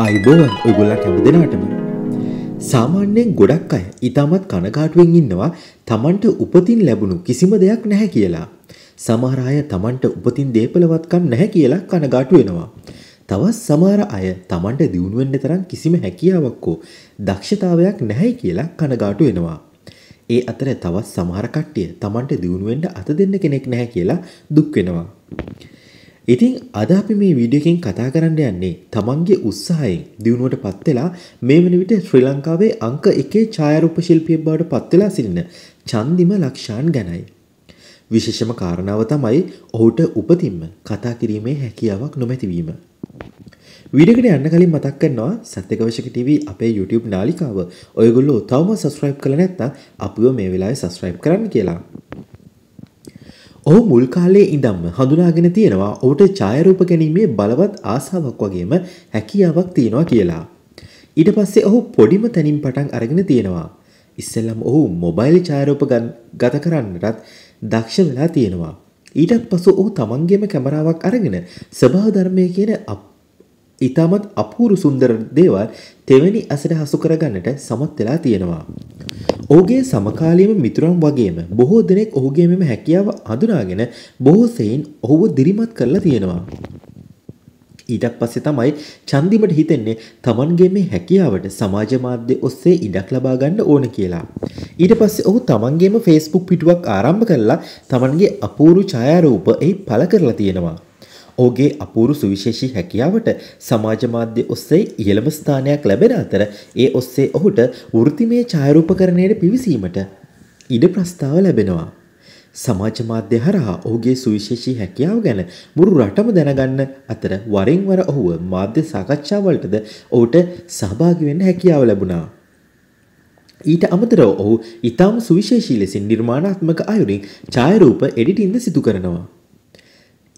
ආයුබෝවන් ඔයගොල්ලන්ට හැම දෙනාටම සාමාන්‍යයෙන් ගොඩක් අය ඊටමත් කනගාටුවෙන් ඉන්නවා Tamanට උපතින් ලැබුණු කිසිම දෙයක් නැහැ කියලා. සමහර අය Tamanට උපතින් දීපලවත්කම් නැහැ කියලා කනගාටු වෙනවා. තවත් සමහර අය Tamanට දියුණු වෙන්න තරම් කිසිම හැකියාවක් හෝ දක්ෂතාවයක් නැහැයි කියලා කනගාටු වෙනවා. ඒ අතර තවත් සමහර කට්ටිය Tamanට දියුණු වෙන්න අත දෙන්න කෙනෙක් නැහැ කියලා දුක් වෙනවා. ඉතින් අද අපි මේ වීඩියෝකින් කතා කරන්න යන්නේ තමන්ගේ උත්සාහයෙන් දියුණුවට පත් වෙලා මේ වෙන විට ශ්‍රී ලංකාවේ අංක 1 ඡායාරූප ශිල්පියෙක් බවට පත් වෙලා සිටින චන්දිම ලක්ෂාන් ගැනයි. විශේෂම කාරණාව තමයි ඔහුට උපතින්ම කතා කිරීමේ හැකියාවක් නොමැතිවීම. වීඩියෝකට යන්න කලින් මතක් කරනවා සත්‍ය ගවේෂක TV අපේ YouTube නාලිකාව. ඔයගොල්ලෝ තවම subscribe කරලා නැත්නම් අපිව මේ වෙලාවේ subscribe කරන්න කියලා. ඔහු මුල් කාලයේ ඉඳන්ම හඳුනාගෙන තියෙනවා ඔහුට ඡායාරූප ගැනීමේ බලවත් ආසාවක් වගේම හැකියාවක් තියෙනවා කියලා. ඊට පස්සේ ඔහු පොඩිම තැනින් පටන් අරගෙන තියෙනවා. ඉස්සෙල්ලම ඔහු මොබයිල් ඡායාරූප ගත කරන්නටත් දක්ෂ වෙලා තියෙනවා. ඊටත් පසු ඔහු තමන්ගේම කැමරාවක් අරගෙන ස්වභාව ධර්මයේ කියන ඉතාමත් අපූරු සුන්දර දේවල් තෙවැනි අසට හසු කරගන්නට සමත් වෙලා තියෙනවා. ඔහුගේ සමකාලීන මිතුරන් වගේම බොහෝ දෙනෙක් ඔහුගේ මෙම හැකියාව හඳුනාගෙන බොහෝ සෙයින් ඔහුව දිරිමත් කරලා තියෙනවා. ඊටත් පස්සේ තමයි චන්දිමට හිතෙන්නේ Tamanගේ මේ හැකියාවට සමාජ මාධ්‍ය ඔස්සේ ඉඩක් ලබා ගන්න ඕන කියලා. ඊට පස්සේ ඔහු Tamanගේම Facebook පිටුවක් ආරම්භ කරලා Tamanගේ අපූර්ව ඡායාරූප එහි පළ කරලා තියෙනවා. ඔහුගේ අපූරු සුවිශේෂී හැකියාවට සමාජ මාධ්‍ය ඔස්සේ ඉහළම ස්ථානයක් ලැබෙන අතර ඒ ඔස්සේ ඔහුට වෘත්තිමය ඡායාරූපකරණයට පිවිසීමට ඉඩ ප්‍රස්තාව ලැබෙනවා. සමාජ මාධ්‍ය හරහා ඔහුගේ සුවිශේෂී හැකියාව ගැන මුළු රටම දැනගන්න අතර වරින් වර ඔහුව මාධ්‍ය සාකච්ඡාවලටද ඔහුට සහභාගී වෙන්න හැකියාව ලැබුණා. ඊට අමතරව ඔහු ඉතාම සුවිශේෂී ලෙසින් නිර්මාණාත්මක අයුරින් ඡායාරූප එඩිටින්ද සිදු කරනවා.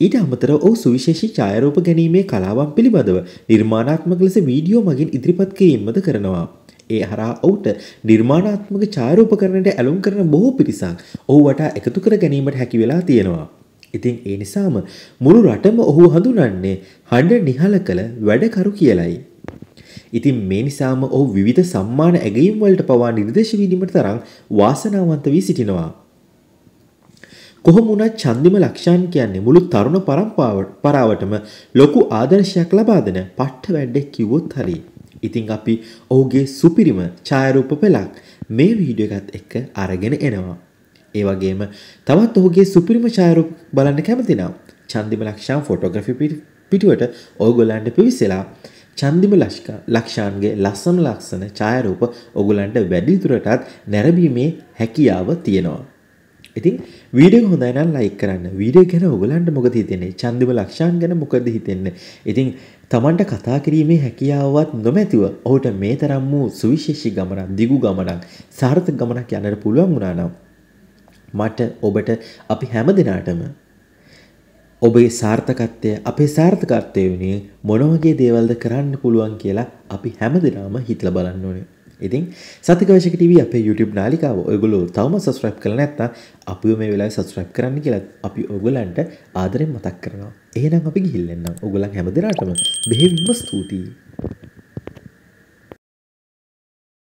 ඊට අමතරව ඔහු සුවිශේෂී ඡායාරූප ගැනීමේ කලාවන් පිළිබඳව නිර්මාණාත්මක ලෙස වීඩියෝ මගින් ඉදිරිපත් කිරීමද කරනවා. ඒ හරහා ඔහුට නිර්මාණාත්මක ඡායාරූපකරණයට ඇලුම් කරන බොහෝ පිරිසක් ඔහු වටා එකතු කර ගැනීමට හැකි වෙලා තියෙනවා. ඉතින් ඒ නිසාම මුළු රටම ඔහු හඳුනන්නේ හඬ නිහල කළ වැඩකරු කියලයි. ඉතින් මේ නිසාම ඔහු විවිධ සම්මාන ඇගයීම් වලට පවා නිර්දේශ වීමට තරම් වාසනාවන්ත වී සිටිනවා. කොහොම වුණත් චන්දිම ලක්ෂාන් කියන්නේ මුළු තරුණ පරම්පරාවටම ලොකු ආදර්ශයක් ලබා දෙන පට්ට වැඩෙක් කිව්වොත් හරියි. ඉතින් අපි ඔහුගේ සුපිරිම ඡායාරූප පෙළක් මේ වීඩියෝ එකත් එක්ක අරගෙන එනවා. ඒ වගේම තවත් ඔහුගේ සුපිරිම ඡායාරූප බලන්න කැමති නම් චන්දිම ලක්ෂාන් ෆොටෝග්‍රැෆි පිටුවට ඕගොල්ලන්ට පිවිසලා චන්දිම ලක්ෂාන්ගේ ලස්සන ලක්ෂණ ඡායාරූප ඔගොල්ලන්ට වැඩිදුරටත් නැරඹීමේ හැකියාව තියෙනවා. ඉතින් වීඩියෝ එක හොඳයි නම් ලයික් කරන්න. වීඩියෝ ගැන ඔයගලන්ට මොකද හිතෙන්නේ? චන්දිම ලක්ෂාන් ගැන මොකද හිතෙන්නේ? ඉතින් තමන්ට කතා කිරීමේ හැකියාවවත් නොමැතිව ඔහුට මේ තරම් වූ සුවිශේෂී ගමනක්, දිගු ගමනක්, සාර්ථක ගමනක් යන්නට පුළුවන් වුණා නම් මට ඔබට අපි හැම දිනාටම ඔබේ සාර්ථකත්වය අපේ සාර්ථකත්වය වෙනුවෙන් මොන වගේ දේවල්ද කරන්න පුළුවන් කියලා අපි හැමදෙනාම හිතලා බලන්න ඕනේ. ඉතින් සතිකවශක TV අපේ YouTube නාලිකාව ඔයගොල්ලෝ තවම subscribe කරලා නැත්නම් අපිව මේ වෙලාවේ subscribe කරන්න කියලා අපි ඔයගොල්ලන්ට ආදරෙන් මතක් කරනවා. එහෙනම් අපි ගිහිල්ලා එන්නම්. ඔයගොල්ලන් හැමදෙරාටම බෙහෙවින්ම ස්තුතියි.